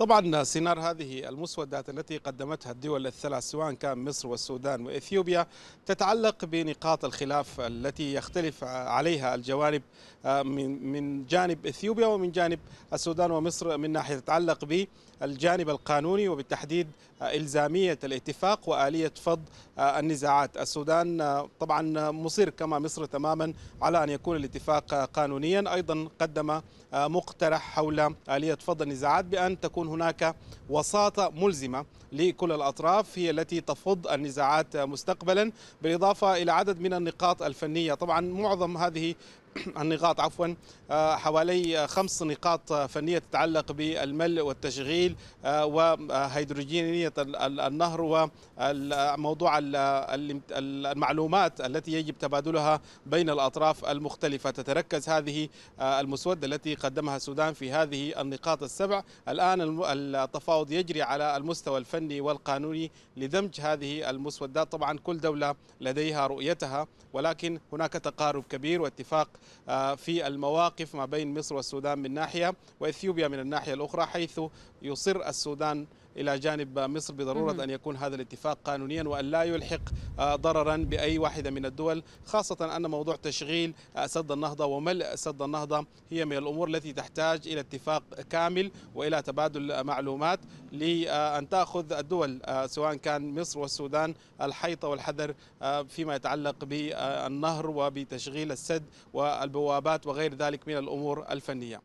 طبعا سينار هذه المسودات التي قدمتها الدول الثلاث سواء كان مصر والسودان واثيوبيا تتعلق بنقاط الخلاف التي يختلف عليها الجوانب آه، من من جانب اثيوبيا ومن جانب السودان ومصر من ناحيه تتعلق بالجانب القانوني وبالتحديد الزاميه الاتفاق واليه فض آه، النزاعات، السودان آه، طبعا مصر كما مصر تماما على ان يكون الاتفاق قانونيا، ايضا قدم مقترح حول اليه فض النزاعات بان تكون هناك وساطة ملزمة لكل الأطراف هي التي تفض النزاعات مستقبلا بالإضافة إلى عدد من النقاط الفنية طبعا معظم هذه النقاط عفوا آه، حوالي خمس نقاط فنية تتعلق بالملء والتشغيل آه، وهيدروجينية النهر وموضوع المعلومات التي يجب تبادلها بين الأطراف المختلفة تتركز هذه آه، المسودة التي قدمها السودان في هذه النقاط السبع الآن التفاوض يجري على المستوى الفني والقانوني لدمج هذه المسودات طبعا كل دولة لديها رؤيتها ولكن هناك تقارب كبير واتفاق آه، في المواقف ما بين مصر والسودان من ناحية وإثيوبيا من الناحية الأخرى حيث يصر السودان الى جانب مصر بضروره ان يكون هذا الاتفاق قانونيا وان لا يلحق آه، ضررا باي واحده من الدول خاصه ان موضوع تشغيل آه، سد النهضه وملء سد النهضه هي من الامور التي تحتاج الى اتفاق كامل والى تبادل معلومات لان تاخذ الدول سواء كان مصر والسودان الحيطه والحذر فيما يتعلق بالنهر وبتشغيل السد و والبوابات وغير ذلك من الأمور الفنية